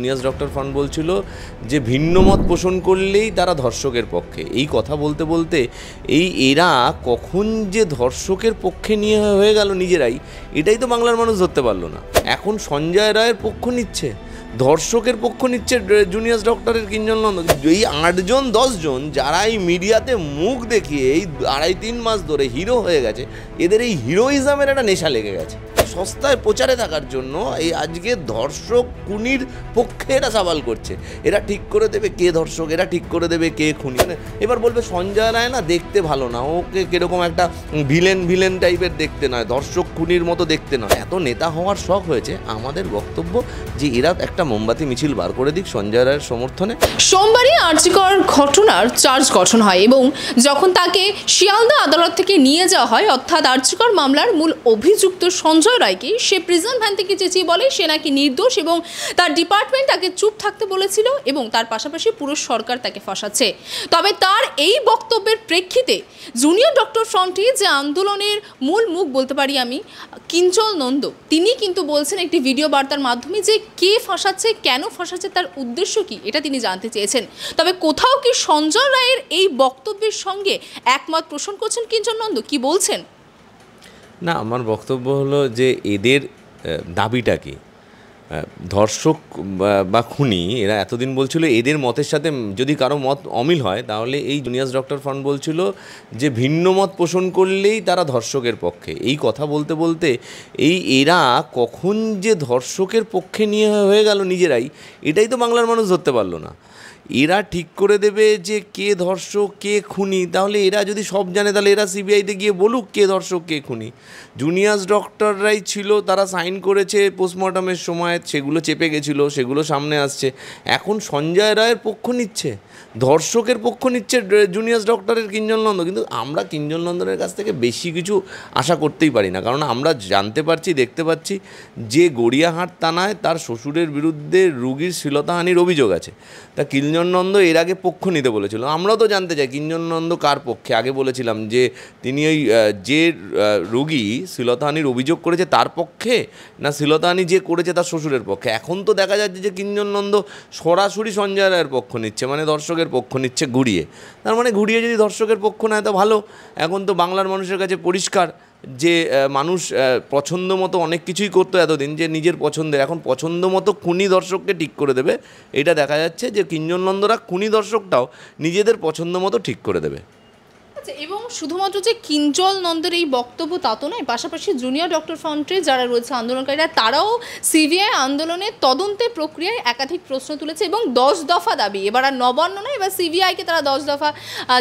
juniors doctor fun বলছিল যে ভিন্ন মত পোষণ করলেই তারা ধর্ষকের পক্ষে এই কথা বলতে বলতে এই এরা কখন যে ধর্ষকের পক্ষে নিয়ে হয়ে গেল নিজেরাই এটাই তো বাংলার মানুষ ধরতে পারলো না এখন সঞ্জয় রায়ের পক্ষ নিচ্ছে ধর্ষকের পক্ষ নিচ্ছে জুনিয়াস ডক্টরের কিঞ্জন নন্দন এই আটজন দশজন যারা এই মিডিয়াতে মুখ দেখিয়ে এই আড়াই তিন মাস ধরে হিরো হয়ে গেছে এদের এই হিরোইজমের একটা নেশা লেগে গেছে সস্তায় প্রচারে থাকার জন্য এই আজকে ধর্ষক খুনির পক্ষে এরা সাবাল করছে এরা ঠিক করে দেবে কে ধর্ষক এরা ঠিক করে দেবে কে খুনি মানে এবার বলবে সঞ্জয় রায় না দেখতে ভালো না ওকে কীরকম একটা ভিলেন ভিলেন টাইপের দেখতে নয় ধর্ষক খুনির মতো দেখতে নয় এত নেতা হওয়ার শখ হয়েছে আমাদের বক্তব্য যে এরা একটা মোমবাতি মিছিল বার করে দিক সঞ্জয় রায়ের সমর্থনে সোমবারই আর্যিকর ঘটনার চার্জ গঠন হয় এবং যখন তাকে শিয়ালদা আদালত থেকে নিয়ে যাওয়া হয় অর্থাৎ আর্যিকর মামলার মূল অভিযুক্ত সঞ্জয় রায়কে সে প্রিজন ভ্যান থেকে চেঁচিয়ে বলে সে নাকি নির্দোষ এবং তার ডিপার্টমেন্ট তাকে চুপ থাকতে বলেছিল এবং তার পাশাপাশি পুরো সরকার তাকে ফাঁসাচ্ছে তবে তার এই বক্তব্যের প্রেক্ষিতে জুনিয়র ডক্টর ফ্রন্টে যে আন্দোলনের মূল মুখ বলতে পারি আমি কিঞ্চল নন্দ তিনি কিন্তু বলছেন একটি ভিডিও বার্তার মাধ্যমে যে কে ফাঁসাচ্ছে কেন ফাঁসাচ্ছে তার উদ্দেশ্য কি এটা তিনি জানতে চেয়েছেন তবে কোথাও কি সঞ্জয় রায়ের এই বক্তব্যের সঙ্গে একমত পোষণ করছেন কিঞ্চল নন্দ কি বলছেন না আমার বক্তব্য হলো যে এদের দাবিটা কী ধর্ষক বা খুনি এরা এতদিন বলছিল এদের মতের সাথে যদি কারো মত অমিল হয় তাহলে এই জুনিয়াস ডক্টর ফান্ড বলছিল যে ভিন্ন মত পোষণ করলেই তারা ধর্ষকের পক্ষে এই কথা বলতে বলতে এই এরা কখন যে ধর্ষকের পক্ষে নিয়ে হয়ে গেল নিজেরাই এটাই তো বাংলার মানুষ ধরতে পারলো না এরা ঠিক করে দেবে যে কে ধর্ষক কে খুনি তাহলে এরা যদি সব জানে তাহলে এরা সিবিআইতে গিয়ে বলুক কে ধর্ষক কে খুনি জুনিয়াস ডক্টররাই ছিল তারা সাইন করেছে পোস্টমর্টমের সময় সেগুলো চেপে গেছিল সেগুলো সামনে আসছে এখন সঞ্জয় রায়ের পক্ষ নিচ্ছে ধর্ষকের পক্ষ নিচ্ছে জুনিয়াস ডক্টরের কিঞ্জন নন্দ কিন্তু আমরা কিঞ্জন নন্দনের কাছ থেকে বেশি কিছু আশা করতেই পারি না কারণ আমরা জানতে পারছি দেখতে পাচ্ছি যে গড়িয়াহাট থানায় তার শ্বশুরের বিরুদ্ধে রুগীর শ্লীলতাহানির অভিযোগ আছে তা কিঞ্জন নন্দ এর আগে পক্ষ নিতে বলেছিল আমরাও তো জানতে চাই কিঞ্জন নন্দ কার পক্ষে আগে বলেছিলাম যে তিনি ওই যে রুগী শ্লীলতাহানির অভিযোগ করেছে তার পক্ষে না শ্লীলতাহানি যে করেছে তার শ্বশুর শ্বশুরের পক্ষে এখন তো দেখা যাচ্ছে যে কিঞ্জন নন্দ সরাসরি সঞ্জয় রায়ের পক্ষ নিচ্ছে মানে দর্শকের পক্ষ নিচ্ছে ঘুরিয়ে তার মানে ঘুরিয়ে যদি দর্শকের পক্ষ নেয় তো ভালো এখন তো বাংলার মানুষের কাছে পরিষ্কার যে মানুষ পছন্দ মতো অনেক কিছুই করতো এতদিন যে নিজের পছন্দের এখন পছন্দ মতো খুনি দর্শককে ঠিক করে দেবে এটা দেখা যাচ্ছে যে নন্দরা খুনি দর্শকটাও নিজেদের পছন্দ মতো ঠিক করে দেবে এবং শুধুমাত্র যে কিঞ্জল নন্দের এই বক্তব্য তা তো নয় পাশাপাশি জুনিয়র ডক্টর ফ্রন্টে যারা রয়েছে আন্দোলনকারীরা তারাও সিবিআই আন্দোলনের তদন্তে প্রক্রিয়ায় একাধিক প্রশ্ন তুলেছে এবং দশ দফা দাবি এবার আর নবান্ন নয় এবার সিবিআইকে তারা দশ দফা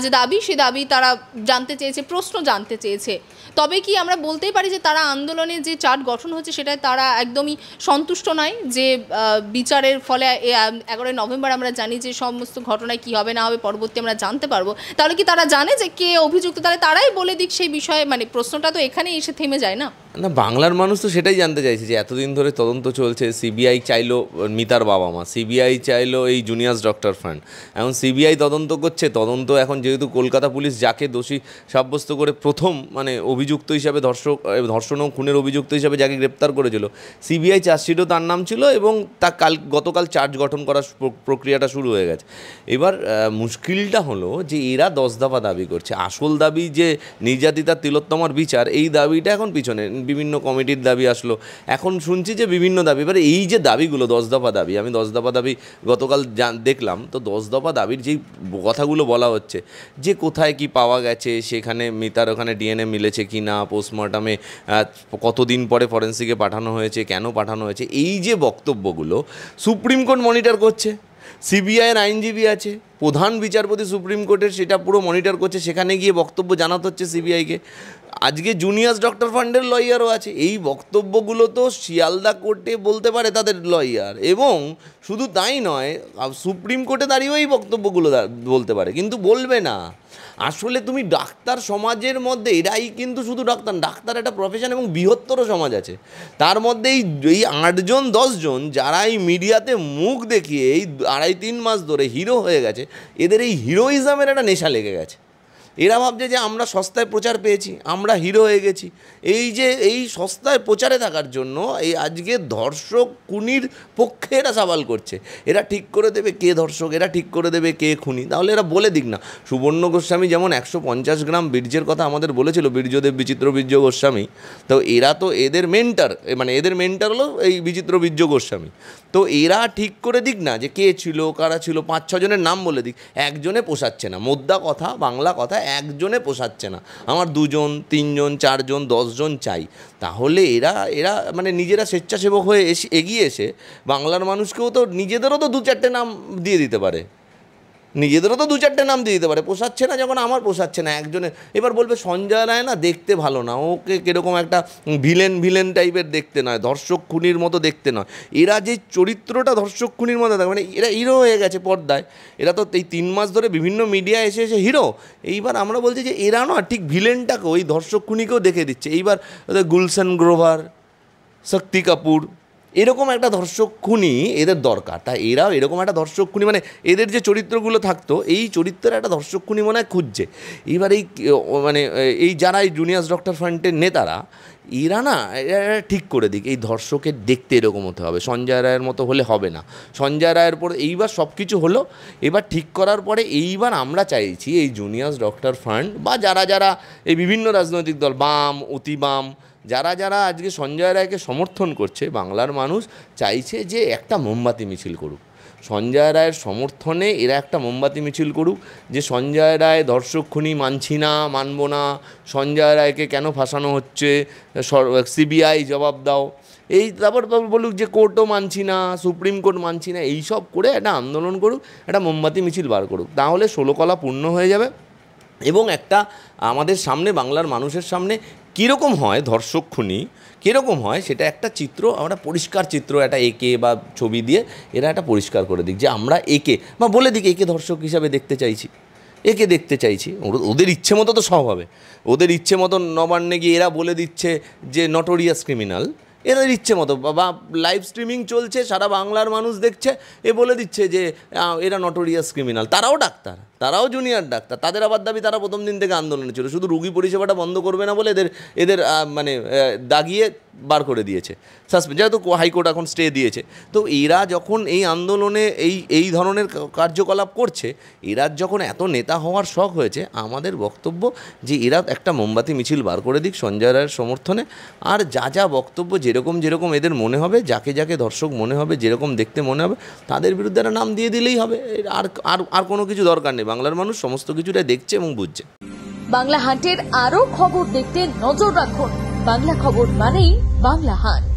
যে দাবি সে দাবি তারা জানতে চেয়েছে প্রশ্ন জানতে চেয়েছে তবে কি আমরা বলতেই পারি যে তারা আন্দোলনে যে চার্ট গঠন হচ্ছে সেটায় তারা একদমই সন্তুষ্ট নয় যে বিচারের ফলে এগারোই নভেম্বর আমরা জানি যে সমস্ত ঘটনায় কি হবে না হবে পরবর্তী আমরা জানতে পারবো তাহলে কি তারা জানে যে কে অভিযুক্ত তাহলে তারাই বলে দিক সেই বিষয়ে মানে প্রশ্নটা তো এখানে এসে থেমে যায় না না বাংলার মানুষ তো সেটাই জানতে চাইছে যে এতদিন ধরে তদন্ত চলছে সিবিআই চাইলো মিতার বাবা মা সিবিআই চাইলো এই জুনিয়ার্স ডক্টর ফান্ড এখন সিবিআই তদন্ত করছে তদন্ত এখন যেহেতু কলকাতা পুলিশ যাকে দোষী সাব্যস্ত করে প্রথম মানে অভিযুক্ত হিসাবে ধর্ষক ধর্ষণ ও খুনের অভিযুক্ত হিসাবে যাকে গ্রেপ্তার করেছিল সিবিআই চার্জশিটও তার নাম ছিল এবং তা কাল গতকাল চার্জ গঠন করার প্রক্রিয়াটা শুরু হয়ে গেছে এবার মুশকিলটা হলো যে এরা দশ দফা দাবি করছে আসল দাবি যে নির্যাতিতা তিলোত্তমার বিচার এই দাবিটা এখন পিছনে বিভিন্ন কমিটির দাবি আসলো এখন শুনছি যে বিভিন্ন দাবি এবার এই যে দাবিগুলো দশ দফা দাবি আমি দশ দফা দাবি গতকাল দেখলাম তো দশ দফা দাবির যেই কথাগুলো বলা হচ্ছে যে কোথায় কি পাওয়া গেছে সেখানে মিতার ওখানে ডিএনএ মিলেছে কি না পোস্টমর্টমে কতদিন পরে ফরেন্সিকে পাঠানো হয়েছে কেন পাঠানো হয়েছে এই যে বক্তব্যগুলো সুপ্রিম কোর্ট মনিটর করছে সিবিআইয়ের আইনজীবী আছে প্রধান বিচারপতি সুপ্রিম কোর্টের সেটা পুরো মনিটর করছে সেখানে গিয়ে বক্তব্য জানাতে হচ্ছে সিবিআইকে আজকে জুনিয়াস ডক্টর ফান্ডের লয়ারও আছে এই বক্তব্যগুলো তো শিয়ালদা কোর্টে বলতে পারে তাদের লয়ার এবং শুধু তাই নয় সুপ্রিম কোর্টে দাঁড়িয়েও এই বক্তব্যগুলো বলতে পারে কিন্তু বলবে না আসলে তুমি ডাক্তার সমাজের মধ্যে এরাই কিন্তু শুধু ডাক্তার ডাক্তার একটা প্রফেশন এবং বৃহত্তর সমাজ আছে তার মধ্যে এই এই আটজন দশজন যারা এই মিডিয়াতে মুখ দেখিয়ে এই আড়াই তিন মাস ধরে হিরো হয়ে গেছে এদের এই হিরোইজমের একটা নেশা লেগে গেছে এরা ভাবছে যে আমরা সস্তায় প্রচার পেয়েছি আমরা হিরো হয়ে গেছি এই যে এই সস্তায় প্রচারে থাকার জন্য এই আজকে ধর্ষক খুনির পক্ষে এরা সাবাল করছে এরা ঠিক করে দেবে কে ধর্ষক এরা ঠিক করে দেবে কে খুনি তাহলে এরা বলে দিক না সুবর্ণ গোস্বামী যেমন একশো পঞ্চাশ গ্রাম বীর্যের কথা আমাদের বলেছিল বীর্যদেব বিচিত্র বীর্য গোস্বামী তো এরা তো এদের মেন্টার মানে এদের মেন্টার হলো এই বিচিত্র বীর্য গোস্বামী তো এরা ঠিক করে দিক না যে কে ছিল কারা ছিল পাঁচ ছজনের নাম বলে দিক একজনে পোষাচ্ছে না মোদ্দা কথা বাংলা কথা একজনে পোষাচ্ছে না আমার দুজন তিনজন চারজন দশজন চাই তাহলে এরা এরা মানে নিজেরা স্বেচ্ছাসেবক হয়ে এসে এগিয়ে এসে বাংলার মানুষকেও তো নিজেদেরও তো দু চারটে নাম দিয়ে দিতে পারে নিজেদেরও তো দু চারটে নাম দিয়ে দিতে পারে পোষাচ্ছে না যখন আমার পোষাচ্ছে না একজনের এবার বলবে সঞ্জয় রায় না দেখতে ভালো না ওকে কীরকম একটা ভিলেন ভিলেন টাইপের দেখতে নয় ধর্ষক খুনির মতো দেখতে নয় এরা যে চরিত্রটা ধর্ষক খুনির মতো থাকে মানে এরা হিরো হয়ে গেছে পর্দায় এরা তো এই তিন মাস ধরে বিভিন্ন মিডিয়া এসে এসে হিরো এইবার আমরা বলছি যে এরা না ঠিক ভিলেনটাকেও ওই ধর্ষক খুনিকেও দেখে দিচ্ছে এইবার গুলশান গ্রোভার শক্তি কাপুর এরকম একটা ধর্ষক খুনি এদের দরকার তাই এরাও এরকম একটা ধর্ষক খুনি মানে এদের যে চরিত্রগুলো থাকতো এই চরিত্রের একটা ধর্ষক খুনি মনে হয় খুঁজছে এইবার এই মানে এই যারা এই জুনিয়াস ডক্টর ফান্ডের নেতারা এরা না এরা ঠিক করে দিক এই ধর্ষকে দেখতে এরকম হতে হবে সঞ্জয় রায়ের মতো হলে হবে না সঞ্জয় রায়ের পর এইবার সব কিছু হলো এবার ঠিক করার পরে এইবার আমরা চাইছি এই জুনিয়র্স ডক্টর ফান্ড বা যারা যারা এই বিভিন্ন রাজনৈতিক দল বাম অতি বাম যারা যারা আজকে সঞ্জয় রায়কে সমর্থন করছে বাংলার মানুষ চাইছে যে একটা মোমবাতি মিছিল করুক সঞ্জয় রায়ের সমর্থনে এরা একটা মোমবাতি মিছিল করুক যে সঞ্জয় রায় ধর্ষক খুনি মানছি না মানব না সঞ্জয় রায়কে কেন ফাঁসানো হচ্ছে সিবিআই জবাব দাও এই তারপর বলুক যে কোর্টও মানছি না সুপ্রিম কোর্ট মানছি না এইসব করে একটা আন্দোলন করুক একটা মোমবাতি মিছিল বার করুক তাহলে ষোলোকলা পূর্ণ হয়ে যাবে এবং একটা আমাদের সামনে বাংলার মানুষের সামনে কীরকম হয় ধর্ষক খুনি কীরকম হয় সেটা একটা চিত্র আমরা পরিষ্কার চিত্র একটা একে বা ছবি দিয়ে এরা একটা পরিষ্কার করে দিক যে আমরা একে বা বলে দিক একে ধর্ষক হিসাবে দেখতে চাইছি একে দেখতে চাইছি ওদের ইচ্ছে মতো তো সব হবে ওদের ইচ্ছে মতো নবান্নে গিয়ে এরা বলে দিচ্ছে যে নটোরিয়াস ক্রিমিনাল এদের ইচ্ছে মতো বা লাইভ স্ট্রিমিং চলছে সারা বাংলার মানুষ দেখছে এ বলে দিচ্ছে যে এরা নটোরিয়াস ক্রিমিনাল তারাও ডাক্তার তারাও জুনিয়র ডাক্তার তাদের আবার দাবি তারা প্রথম দিন থেকে আন্দোলনে ছিল শুধু রুগী পরিষেবাটা বন্ধ করবে না বলে এদের এদের মানে দাগিয়ে বার করে দিয়েছে সাসপেন্ড যেহেতু হাইকোর্ট এখন স্টে দিয়েছে তো এরা যখন এই আন্দোলনে এই এই ধরনের কার্যকলাপ করছে এরা যখন এত নেতা হওয়ার শখ হয়েছে আমাদের বক্তব্য যে এরা একটা মোমবাতি মিছিল বার করে দিক সঞ্জয় রায়ের সমর্থনে আর যা যা বক্তব্য যেরকম যেরকম এদের মনে হবে যাকে যাকে দর্শক মনে হবে যেরকম দেখতে মনে হবে তাদের বিরুদ্ধে একটা নাম দিয়ে দিলেই হবে আর আর কোনো কিছু দরকার নেই বাংলার মানুষ সমস্ত কিছুটাই দেখছে এবং বুঝছে বাংলা হাটের আরো খবর দেখতে নজর রাখুন বাংলা খবর মানেই বাংলা হাট